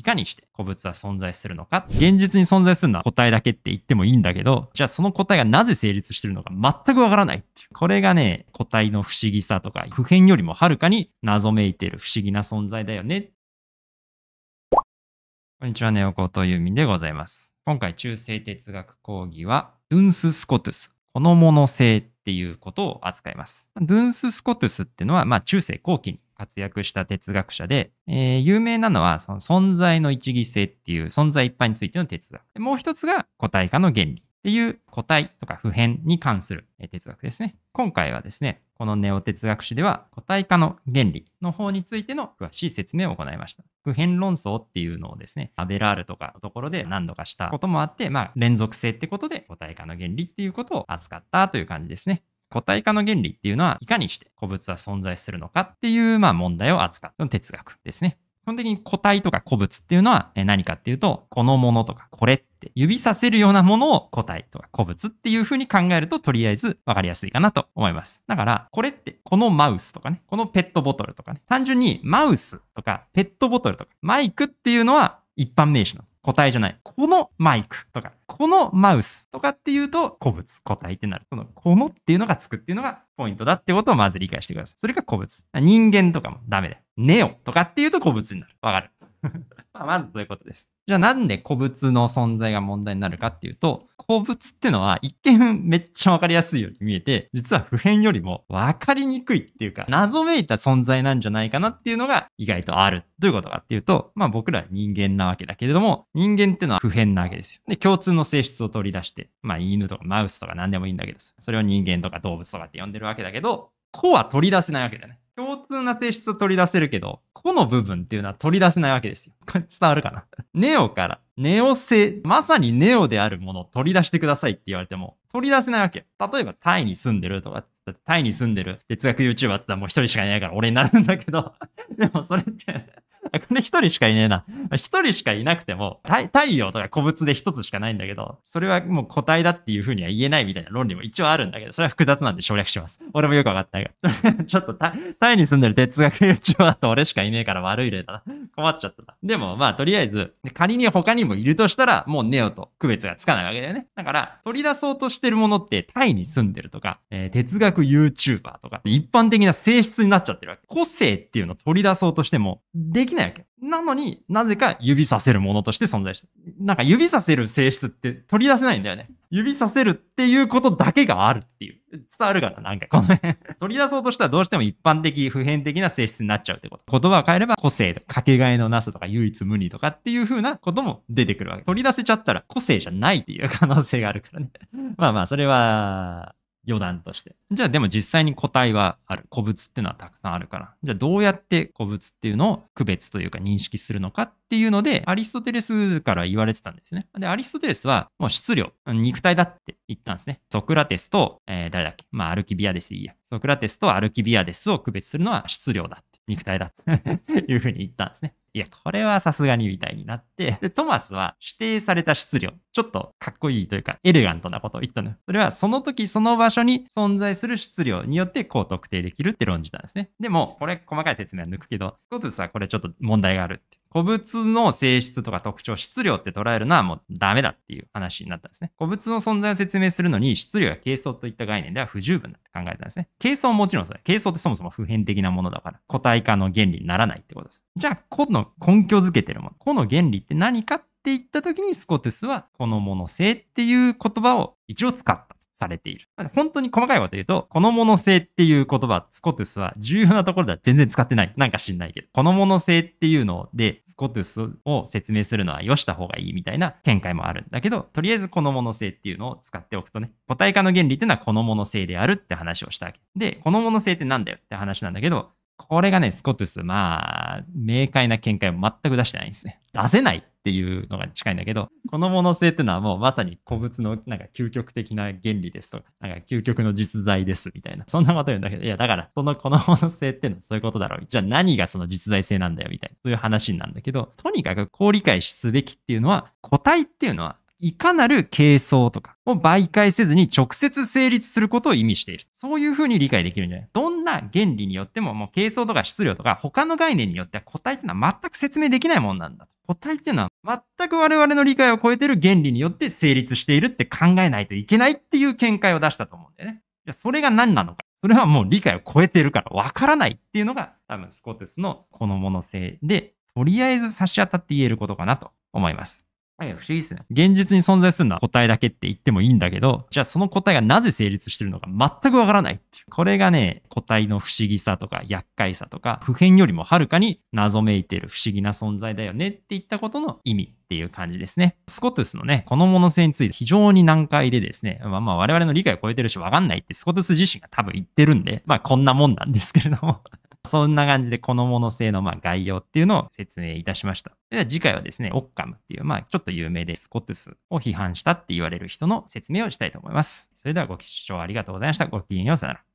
いかにして古物は存在するのか。現実に存在するのは答えだけって言ってもいいんだけど、じゃあその答えがなぜ成立してるのか全くわからないっていう。これがね、個体の不思議さとか、普遍よりもはるかに謎めいてる不思議な存在だよね。こんにちは、ネオコートユーミンでございます。今回中世哲学講義は、ドゥンス・スコトゥスこのもの性っていうことを扱います。ドゥンス・スコトゥスっていうのは、まあ、中世後期に活躍した哲学者で、えー、有名なのはその存在の一義性っていう存在一般についての哲学。もう一つが個体化の原理っていう個体とか普遍に関する哲学ですね。今回はですね、このネオ哲学史では個体化の原理の方についての詳しい説明を行いました。普遍論争っていうのをですね、アベラールとかのところで何度かしたこともあって、まあ連続性ってことで個体化の原理っていうことを扱ったという感じですね。個体化の原理っていうのはいかにして古物は存在するのかっていう、まあ問題を扱った哲学ですね。本的に個体とか個物っていうのは何かっていうと、このものとかこれって指させるようなものを個体とか個物っていう風に考えるととりあえず分かりやすいかなと思います。だから、これってこのマウスとかね、このペットボトルとかね、単純にマウスとかペットボトルとかマイクっていうのは一般名詞の個体じゃない。このマイクとか、このマウスとかっていうと、古物、個体ってなる。その、このっていうのがつくっていうのがポイントだってことをまず理解してください。それが古物。人間とかもダメだよ。ネオとかっていうと古物になる。わかるまあ、まずそういうことです。じゃあなんで古物の存在が問題になるかっていうと、古物ってのは一見めっちゃわかりやすいように見えて、実は普遍よりもわかりにくいっていうか、謎めいた存在なんじゃないかなっていうのが意外とある。どういうことかっていうと、まあ僕ら人間なわけだけれども、人間ってのは普遍なわけですよ。で、共通の性質を取り出して、まあ犬とかマウスとか何でもいいんだけどそれを人間とか動物とかって呼んでるわけだけど、子は取り出せないわけだね。共通な性質を取り出せるけど、ここの部分っていうのは取り出せないわけですよ。これ伝わるかなネオから、ネオ性、まさにネオであるものを取り出してくださいって言われても、取り出せないわけ。例えばタイに住んでるとか、タイに住んでる哲学 YouTuber って言ったらもう一人しかいないから俺になるんだけど、でもそれってこれ一人しかいねえな。一人しかいなくても、太陽とか個物で一つしかないんだけど、それはもう個体だっていうふうには言えないみたいな論理も一応あるんだけど、それは複雑なんで省略します。俺もよくわかってないから。ちょっとタイに住んでる哲学 YouTuber と俺しかいねえから悪い例だな。困っちゃったな。でもまあとりあえず、仮に他にもいるとしたら、もうネオと区別がつかないわけだよね。だから、取り出そうとしてるものってタイに住んでるとか、えー、哲学 YouTuber とか、一般的な性質になっちゃってるわけ。個性っていうのを取り出そうとしても、できないわけ。なのになぜか指させるものとして存在してなんか指させる性質って取り出せないんだよね。指させるっていうことだけがあるっていう。伝わるかななんかこの辺取り出そうとしたらどうしても一般的、普遍的な性質になっちゃうってこと。言葉を変えれば個性とか、かけがえのなすとか、唯一無二とかっていう風なことも出てくるわけ。取り出せちゃったら個性じゃないっていう可能性があるからねまあまあ、それは、余談として。じゃあでも実際に個体はある。個物っていうのはたくさんあるから。じゃあどうやって個物っていうのを区別というか認識するのかっていうので、アリストテレスから言われてたんですね。で、アリストテレスはもう質量、肉体だって言ったんですね。ソクラテスと、えー、誰だっけまあアルキビアデスいいや。ソクラテスとアルキビアデスを区別するのは質量だって。肉体だと いうふうに言ったんですね。いや、これはさすがにみたいになって、で、トマスは指定された質量、ちょっとかっこいいというか、エレガントなことを言ったのよ。それはその時その場所に存在する質量によってこう特定できるって論じたんですね。でも、これ細かい説明は抜くけど、ゴトゥスはこれちょっと問題があるって。古物の性質とか特徴、質量って捉えるのはもうダメだっていう話になったんですね。古物の存在を説明するのに質量や形相といった概念では不十分だって考えたんですね。形相ももちろんそれ。形相ってそもそも普遍的なものだから、個体化の原理にならないってことです。じゃあ、個の根拠づけてるもの、個の原理って何かって言った時にスコトゥスはこのもの性っていう言葉を一応使った。されている。本当に細かいこと言うと、このもの性っていう言葉、スコトゥスは重要なところでは全然使ってない。なんか知んないけど。このもの性っていうので、スコトゥスを説明するのは良した方がいいみたいな見解もあるんだけど、とりあえずこのもの性っていうのを使っておくとね、個体化の原理っていうのはこのもの性であるって話をしたわけ。で、このもの性って何だよって話なんだけど、これがね、スコットス、まあ、明快な見解を全く出してないんですね。出せないっていうのが近いんだけど、このもの性っていうのはもうまさに古物のなんか究極的な原理ですとか、なんか究極の実在ですみたいな、そんなこと言うんだけど、いや、だから、そのこのもの性っていうのはそういうことだろう。じゃあ何がその実在性なんだよみたいな、そういう話なんだけど、とにかくこう理解すべきっていうのは、個体っていうのはいかなる係争とかを媒介せずに直接成立することを意味している。そういうふうに理解できるんじゃないどんな原理によっても、もう係争とか質量とか他の概念によっては個体っていうのは全く説明できないもんなんだと。個体っていうのは全く我々の理解を超えてる原理によって成立しているって考えないといけないっていう見解を出したと思うんだよね。じゃそれが何なのか。それはもう理解を超えてるからわからないっていうのが多分スコテスのこのもの性で、とりあえず差し当たって言えることかなと思います。はい、不思議ですね。現実に存在するのは答えだけって言ってもいいんだけど、じゃあその答えがなぜ成立してるのか全くわからないっていう。これがね、個体の不思議さとか厄介さとか、普遍よりもはるかに謎めいてる不思議な存在だよねっていったことの意味っていう感じですね。スコットスのね、このもの性について非常に難解でですね、まあまあ我々の理解を超えてるしわかんないってスコットス自身が多分言ってるんで、まあこんなもんなんですけれどもそんな感じでこのもの性のま概要っていうのを説明いたしました。では次回はですね、オッカムっていう、まあちょっと有名でスコットスを批判したって言われる人の説明をしたいと思います。それではご視聴ありがとうございました。ごきげんよう、さよなら。